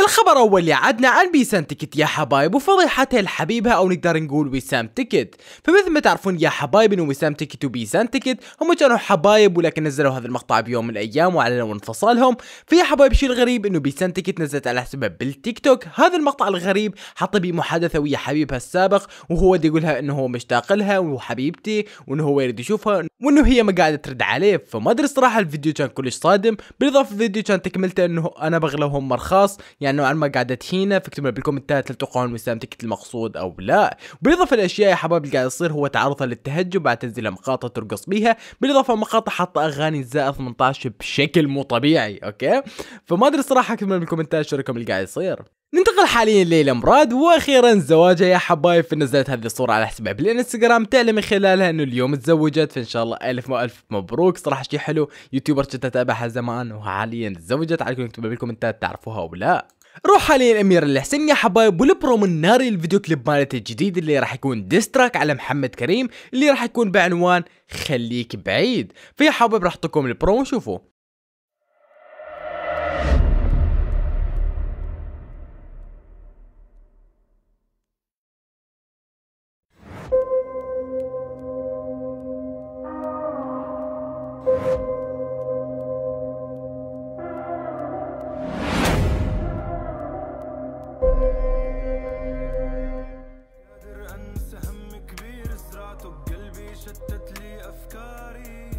الخبر اول عدنا عن بيسان تيكت يا حبايب وفضيحتها لحبيبها او نقدر نقول وسام تيكت فمثل ما تعرفون يا حبايب انه وسام تيكت وبيسان تيكت هم كانوا حبايب ولكن نزلوا هذا المقطع بيوم من الايام واعلنوا انفصالهم فيا حبايب شيء الغريب انه بيسان تيكت نزلت على حسابها بالتيك توك هذا المقطع الغريب حط بيه محادثه ويا حبيبها السابق وهو دي يقولها انه هو مشتاق لها وحبيبتي وانه هو يريد يشوفها وانه هي ما قاعده ترد عليه فما ادري صراحه الفيديو كان كلش صادم بالاضافه الفيديو كان تكملته انه انا بغلى مرخص يعني يعني نوعا ما قاعده هنا فاكتبوا لنا بالكومنتات هل تتوقعون وسام تكت المقصود او لا بالاضافه لاشياء يا حبايب اللي قاعد يصير هو تعرضها للتهجم بعد تنزيلها مقاطع ترقص بيها بالاضافه مقاطع حاطه اغاني زائد 18 بشكل مو طبيعي اوكي فما ادري الصراحه اكتبوا لنا بالكومنتات شو رايكم اللي قاعد يصير ننتقل حاليا ليلى مراد واخيرا زواجها يا حبايب فنزلت هذه الصوره على حسابها بالانستغرام تعلم من خلالها انه اليوم تزوجت فان شاء الله الف الف مبروك صراحه شيء حلو يوتيوبر كنت اتابعها زمان وحاليا تزوجت عليكم اكتبوا بالكومنتات تعرفوها او لا روح حاليا امير الحسين يا حبايب من ناري الفيديو كليب مالته الجديد اللي راح يكون ديستراك على محمد كريم اللي راح يكون بعنوان خليك بعيد فيا حبايب راح اعطيكم البروم وشوفوه قادر انسى هم كبير زرعته بقلبي شتت لي افكاري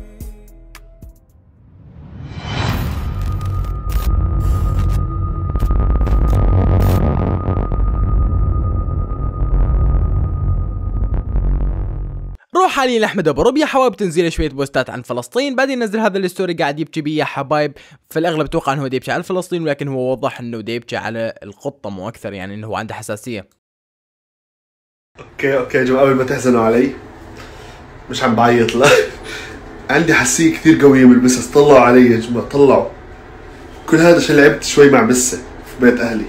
حاليا احمد ابو ربيع حبايب تنزل شويه بوستات عن فلسطين بعدين ينزل هذا الستوري قاعد يبكي بيه يا حبايب في الاغلب اتوقع انه يبكي على فلسطين ولكن هو وضح انه يبكي على القطه مو اكثر يعني انه هو عنده حساسيه اوكي اوكي يا جماعه قبل ما تحزنوا علي مش عم بعيط لا عندي حساسيه كثير قويه بالبسس طلعوا علي يا جماعه طلعوا كل هذا عشان لعبت شوي مع بسه في بيت اهلي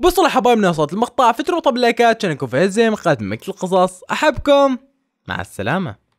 بوصل حبايبنا وصلت المقطع فتروا طب لايكات شاركوا في هالزي مقالات مثل القصص احبكم مع السلامه